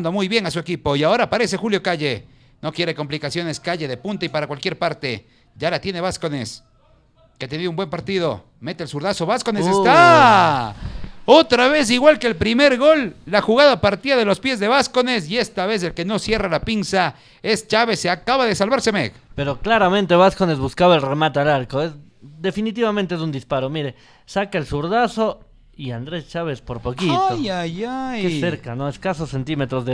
muy bien a su equipo y ahora aparece Julio Calle. No quiere complicaciones, Calle de punta y para cualquier parte. Ya la tiene Vázquez, que ha tenido un buen partido. Mete el zurdazo, Vascones está. Otra vez, igual que el primer gol, la jugada partía de los pies de Vázquez y esta vez el que no cierra la pinza es Chávez. Se acaba de salvarse, Meg. Pero claramente Vázquez buscaba el remate al arco. Es, definitivamente es un disparo. Mire, saca el zurdazo, y Andrés Chávez por poquito. Ay, ay, ay. Qué cerca, ¿no? Escasos centímetros de